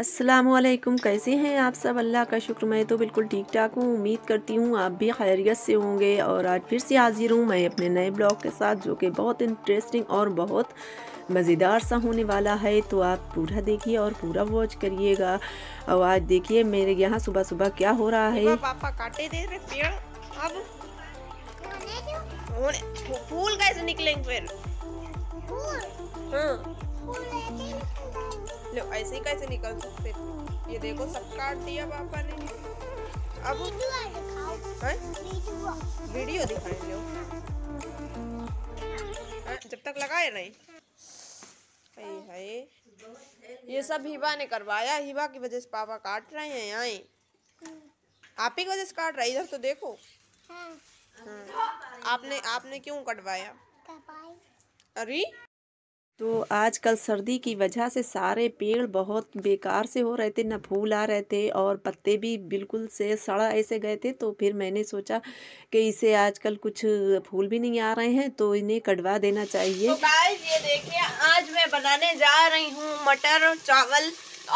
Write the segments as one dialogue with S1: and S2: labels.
S1: असलम कैसे हैं आप सब अल्लाह का शुक्र मैं तो बिल्कुल ठीक ठाक हूँ उम्मीद करती हूँ आप भी खैरियत से होंगे और आज फिर से हाजिर हूँ मैं अपने नए ब्लॉग के साथ जो कि बहुत इंटरेस्टिंग और बहुत मज़ेदार सा होने वाला है तो आप पूरा देखिए और पूरा वॉच करिएगा और आज देखिए मेरे यहाँ सुबह सुबह क्या हो रहा है पापा काटे दे रहे
S2: पेड़ अब फूल कैसे निकलेंगे फिर हाँ। लो ऐसे ही कैसे निकल सकते थे ये देखो सब काट दिया पापा ने अब वीडियो दिखाई दिखाएंगे जब तक लगाए नहीं हाय ये सब हिबा ने करवाया हिबा की वजह से पापा काट रहे हैं आए आप ही वजह से काट रहे इधर तो देखो
S1: हाँ।, हाँ। आपने आपने
S2: क्यों कटवाया अरे
S1: तो आजकल सर्दी की वजह से सारे पेड़ बहुत बेकार से हो रहे थे ना फूल आ रहे थे और पत्ते भी बिल्कुल से सड़ा ऐसे गए थे तो फिर मैंने सोचा कि इसे आजकल कुछ फूल भी नहीं आ रहे हैं तो इन्हें कटवा देना चाहिए तो
S2: गाइस ये देखिए आज मैं बनाने जा रही हूँ मटर चावल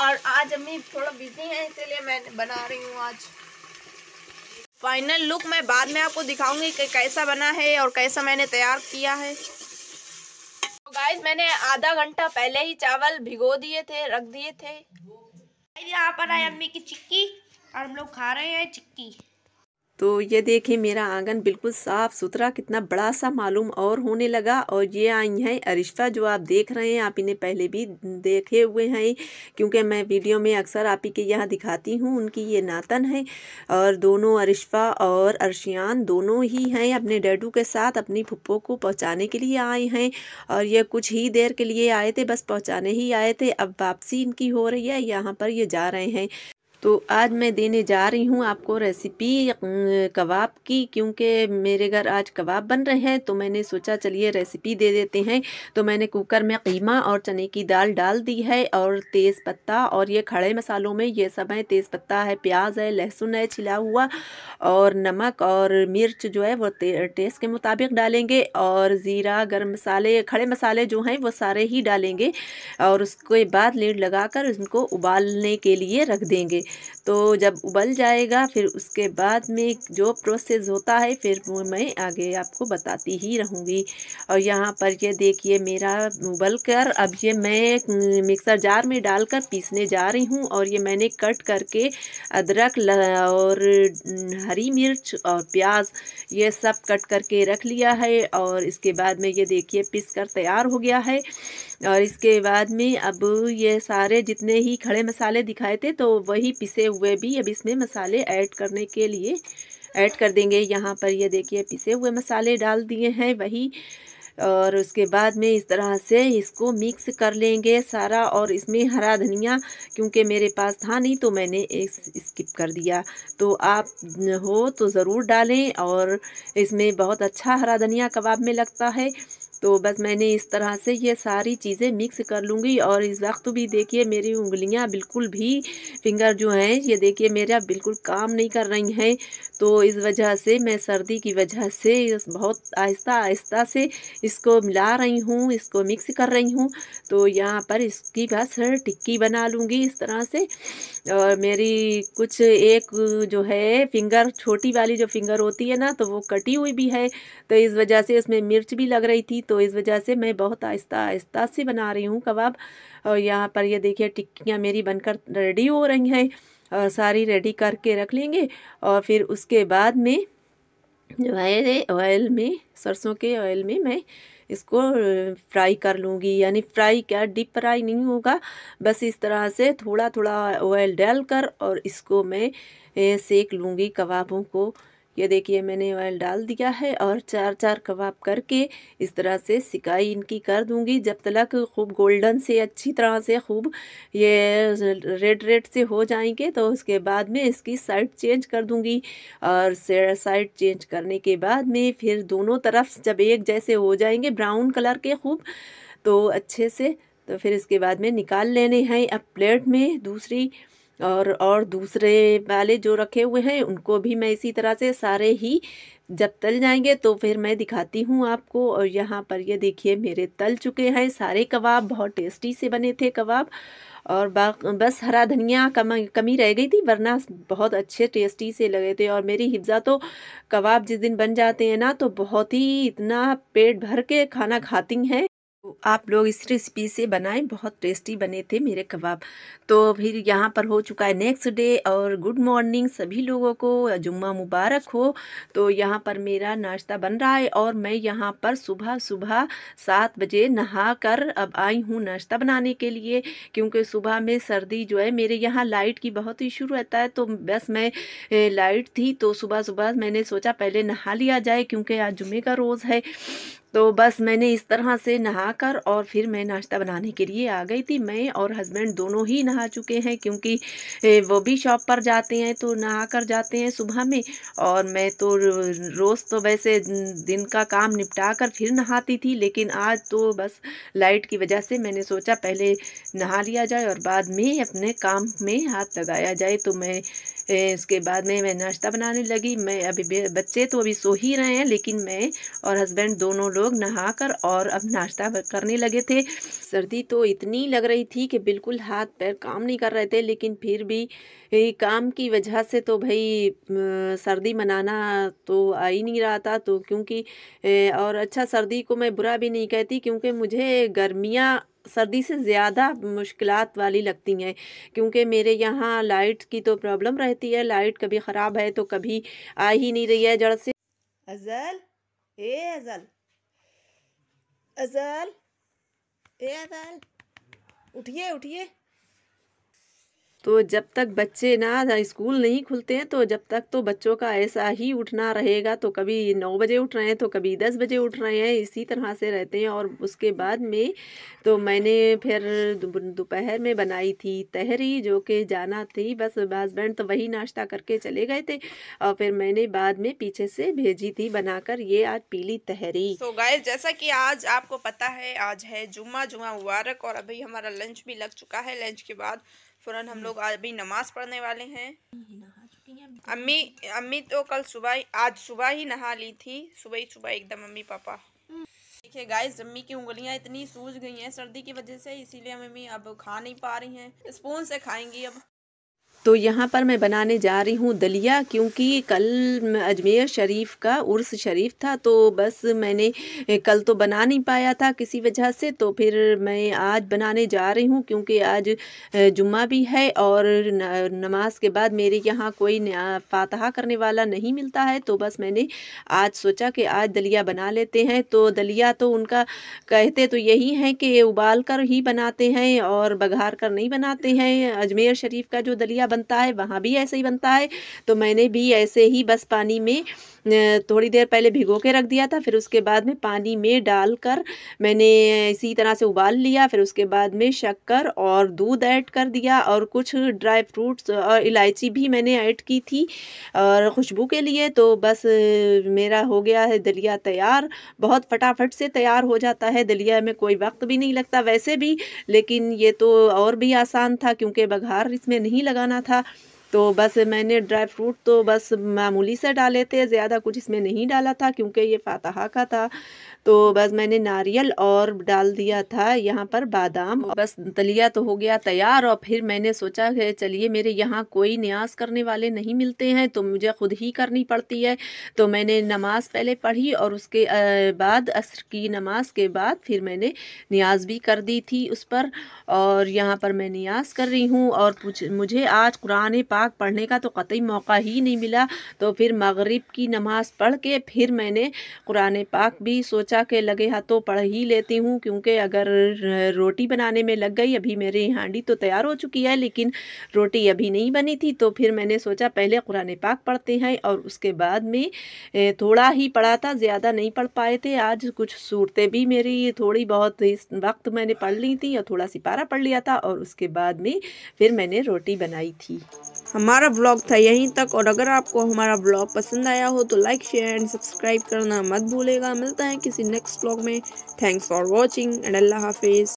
S2: और आज अम्मी थोड़ा बिजी हैं इसीलिए मैं बना रही हूँ आज फाइनल लुक मैं बाद में आपको दिखाऊंगी कि कैसा बना है और कैसा मैंने तैयार किया है गाइस मैंने आधा घंटा पहले ही चावल भिगो दिए थे रख दिए थे यहाँ पर आई अम्मी की चिक्की और हम लोग खा रहे हैं चिक्की
S1: तो ये देखें मेरा आंगन बिल्कुल साफ़ सुथरा कितना बड़ा सा मालूम और होने लगा और ये आई हैं अरिश्ता जो आप देख रहे हैं आप इन्हें पहले भी देखे हुए हैं क्योंकि मैं वीडियो में अक्सर आप ही के यहाँ दिखाती हूँ उनकी ये नातन है और दोनों अरिश्ता और अर्शियान दोनों ही हैं अपने डैडू के साथ अपनी फुप्पो को पहुँचाने के लिए आए हैं और ये कुछ ही देर के लिए आए थे बस पहुँचाने ही आए थे अब वापसी इनकी हो रही है यहाँ पर ये जा रहे हैं तो आज मैं देने जा रही हूँ आपको रेसिपी कबाब की क्योंकि मेरे घर आज कबाब बन रहे हैं तो मैंने सोचा चलिए रेसिपी दे देते हैं तो मैंने कुकर में कीमा और चने की दाल डाल दी है और तेज़ पत्ता और ये खड़े मसालों में ये सब है तेज़ पत्ता है प्याज है लहसुन है छिला हुआ और नमक और मिर्च जो है वो टेस्ट के मुताबिक डालेंगे और ज़ीरा गर्म मसाले खड़े मसाले जो हैं वो सारे ही डालेंगे और उसके बाद लेड लगा उनको उबालने के लिए रख देंगे तो जब उबल जाएगा फिर उसके बाद में जो प्रोसेस होता है फिर मैं आगे आपको बताती ही रहूँगी और यहाँ पर ये देखिए मेरा उबल कर अब ये मैं मिक्सर जार में डालकर पीसने जा रही हूँ और ये मैंने कट करके अदरक और हरी मिर्च और प्याज ये सब कट करके रख लिया है और इसके बाद में ये देखिए पीस कर तैयार हो गया है और इसके बाद में अब ये सारे जितने ही खड़े मसाले दिखाए थे तो वही पिसे हुए भी अब इसमें मसाले ऐड करने के लिए ऐड कर देंगे यहाँ पर ये देखिए पिसे हुए मसाले डाल दिए हैं वही और उसके बाद में इस तरह से इसको मिक्स कर लेंगे सारा और इसमें हरा धनिया क्योंकि मेरे पास था नहीं तो मैंने एक स्किप कर दिया तो आप हो तो ज़रूर डालें और इसमें बहुत अच्छा हरा धनिया कबाब में लगता है तो बस मैंने इस तरह से ये सारी चीज़ें मिक्स कर लूँगी और इस वक्त भी देखिए मेरी उंगलियाँ बिल्कुल भी फिंगर जो हैं ये देखिए मेरा बिल्कुल काम नहीं कर रही हैं तो इस वजह से मैं सर्दी की वजह से बहुत आहिस्ता आहिस्ता से इसको मिला रही हूँ इसको मिक्स कर रही हूँ तो यहाँ पर इसकी बस टिक्की बना लूँगी इस तरह से और मेरी कुछ एक जो है फिंगर छोटी वाली जो फिंगर होती है ना तो वो कटी हुई भी है तो इस वजह से इसमें मिर्च भी लग रही थी तो इस वजह से मैं बहुत आहिस्ता आहिस्ता से बना रही हूँ कबाब और यहाँ पर ये देखिए टिक्कियाँ मेरी बनकर रेडी हो रही हैं और सारी रेडी करके रख लेंगे और फिर उसके बाद में जो है ऑयल में सरसों के ऑयल में मैं इसको फ्राई कर लूँगी यानी फ्राई क्या डीप फ्राई नहीं होगा बस इस तरह से थोड़ा थोड़ा ऑयल डाल कर और इसको मैं सेक लूँगी कबाबों को ये देखिए मैंने ऑयल डाल दिया है और चार चार कबाब करके इस तरह से सिकाई इनकी कर दूंगी जब तक खूब गोल्डन से अच्छी तरह से खूब ये रेड रेड से हो जाएंगे तो उसके बाद में इसकी साइड चेंज कर दूंगी और साइड चेंज करने के बाद में फिर दोनों तरफ जब एक जैसे हो जाएंगे ब्राउन कलर के खूब तो अच्छे से तो फिर इसके बाद में निकाल लेने हैं अब प्लेट में दूसरी और और दूसरे वाले जो रखे हुए हैं उनको भी मैं इसी तरह से सारे ही जब तल जाएंगे तो फिर मैं दिखाती हूँ आपको और यहाँ पर ये देखिए मेरे तल चुके हैं सारे कबाब बहुत टेस्टी से बने थे कबाब और बस हरा धनिया कम कमी रह गई थी वरना बहुत अच्छे टेस्टी से लगे थे और मेरी हिफ्ज़ा तो कबाब जिस दिन बन जाते हैं ना तो बहुत ही इतना पेट भर के खाना खाती हैं तो आप लोग इस रेसिपी से बनाएं बहुत टेस्टी बने थे मेरे कबाब तो फिर यहाँ पर हो चुका है नेक्स्ट डे और गुड मॉर्निंग सभी लोगों को जुम्मा मुबारक हो तो यहाँ पर मेरा नाश्ता बन रहा है और मैं यहाँ पर सुबह सुबह सात बजे नहा कर अब आई हूँ नाश्ता बनाने के लिए क्योंकि सुबह में सर्दी जो है मेरे यहाँ लाइट की बहुत इशू रहता है तो बस मैं लाइट थी तो सुबह सुबह मैंने सोचा पहले नहा लिया जाए क्योंकि आज जुम्मे का रोज़ है तो बस मैंने इस तरह से नहाकर और फिर मैं नाश्ता बनाने के लिए आ गई थी मैं और हस्बैंड दोनों ही नहा चुके हैं क्योंकि वो भी शॉप पर जाते हैं तो नहा कर जाते हैं सुबह में और मैं तो रोज़ तो वैसे दिन का काम निपटा कर फिर नहाती थी लेकिन आज तो बस लाइट की वजह से मैंने सोचा पहले नहा लिया जाए और बाद में अपने काम में हाथ लगाया जाए तो मैं इसके बाद में मैं नाश्ता बनाने लगी मैं अभी बच्चे तो अभी सो ही रहे हैं लेकिन मैं और हस्बैंड दोनों लोग नहा कर और अब नाश्ता करने लगे थे सर्दी तो इतनी लग रही थी कि बिल्कुल हाथ पैर काम नहीं कर रहे थे लेकिन फिर भी काम की वजह से तो भाई सर्दी मनाना तो आ ही नहीं रहा था तो क्योंकि और अच्छा सर्दी को मैं बुरा भी नहीं कहती क्योंकि मुझे गर्मियाँ सर्दी से ज़्यादा मुश्किल वाली लगती हैं क्योंकि मेरे यहाँ लाइट की तो प्रॉब्लम रहती है लाइट कभी ख़राब है तो कभी आ ही नहीं रही है जड़ से अजल ए अजल अजल ए अजल उठिए उठिए तो जब तक बच्चे ना स्कूल नहीं खुलते हैं तो जब तक तो बच्चों का ऐसा ही उठना रहेगा तो कभी नौ बजे उठ रहे हैं तो कभी दस बजे उठ रहे हैं इसी तरह से रहते हैं और उसके बाद में तो मैंने फिर दोपहर में बनाई थी तहरी जो कि जाना थी बस हस्बैंड तो वही नाश्ता करके चले गए थे और फिर मैंने बाद में पीछे से भेजी थी बनाकर ये आज पीली तहरी
S2: तो गाय जैसा कि आज आपको पता है आज है जुम्मा जुम्मा मुबारक और अभी हमारा लंच भी लग चुका है लंच के बाद फ़ौरन हम हम्म। लोग अभी नमाज पढ़ने वाले हैं
S1: तो अम्मी
S2: अम्मी तो कल सुबह आज सुबह ही नहा ली थी सुबह ही सुबह एकदम अम्मी पापा हम्म। देखिए गाइस अम्मी की उंगलियां इतनी सूज गई हैं सर्दी की वजह से इसीलिए मम्मी अब खा नहीं पा रही हैं स्पून से खाएंगी
S1: अब तो यहाँ पर मैं बनाने जा रही हूँ दलिया क्योंकि कल अजमेर शरीफ का उर्स शरीफ था तो बस मैंने कल तो बना नहीं पाया था किसी वजह से तो फिर मैं आज बनाने जा रही हूँ क्योंकि आज जुम्मा भी है और नमाज के बाद मेरे यहाँ कोई फातहा करने वाला नहीं मिलता है तो बस मैंने आज सोचा कि आज दलिया बना लेते हैं तो दलिया तो उनका कहते तो यही हैं कि उबाल कर ही बनाते हैं और बघार कर नहीं बनाते हैं अजमेर शरीफ का जो दलिया बनता है वहाँ भी ऐसे ही बनता है तो मैंने भी ऐसे ही बस पानी में थोड़ी देर पहले भिगो के रख दिया था फिर उसके बाद में पानी में डालकर मैंने इसी तरह से उबाल लिया फिर उसके बाद में शक्कर और दूध ऐड कर दिया और कुछ ड्राई फ्रूट्स और इलायची भी मैंने ऐड की थी और खुशबू के लिए तो बस मेरा हो गया है दलिया तैयार बहुत फटाफट से तैयार हो जाता है दलिया में कोई वक्त भी नहीं लगता वैसे भी लेकिन ये तो और भी आसान था क्योंकि बघार इसमें नहीं लगाना था तो बस मैंने ड्राई फ्रूट तो बस मामूली से डाले थे ज़्यादा कुछ इसमें नहीं डाला था क्योंकि ये फातहा का था तो बस मैंने नारियल और डाल दिया था यहाँ पर बादाम बस दलिया तो हो गया तैयार और फिर मैंने सोचा कि चलिए मेरे यहाँ कोई न्यास करने वाले नहीं मिलते हैं तो मुझे खुद ही करनी पड़ती है तो मैंने नमाज़ पहले पढ़ी और उसके बाद असर की नमाज़ के बाद फिर मैंने न्याज भी कर दी थी उस पर और यहाँ पर मैं न्याज कर रही हूँ और मुझे आज कुरान पाक पढ़ने का तो कतई मौका ही नहीं मिला तो फिर मगरिब की नमाज़ पढ़ के फिर मैंने कुरान पाक भी सोचा सोचा कि लगे हाथों पढ़ ही लेती हूँ क्योंकि अगर रोटी बनाने में लग गई अभी मेरी हांडी तो तैयार हो चुकी है लेकिन रोटी अभी नहीं बनी थी तो फिर मैंने सोचा पहले कुरान पाक पढ़ते हैं और उसके बाद में थोड़ा ही पढ़ा था ज़्यादा नहीं पढ़ पाए थे आज कुछ सूरतें भी मेरी थोड़ी बहुत इस वक्त मैंने पढ़ ली थी और थोड़ा सिपारा पढ़ लिया था और उसके बाद में फिर मैंने रोटी बनाई थी
S2: हमारा ब्लॉग था यहीं तक और अगर आपको हमारा ब्लॉग पसंद आया हो तो लाइक शेयर एंड सब्सक्राइब करना मत भूलेगा मिलता है किसी नेक्स्ट ब्लॉग में थैंक्स फॉर वॉचिंग एंड अल्लाह हाफिज़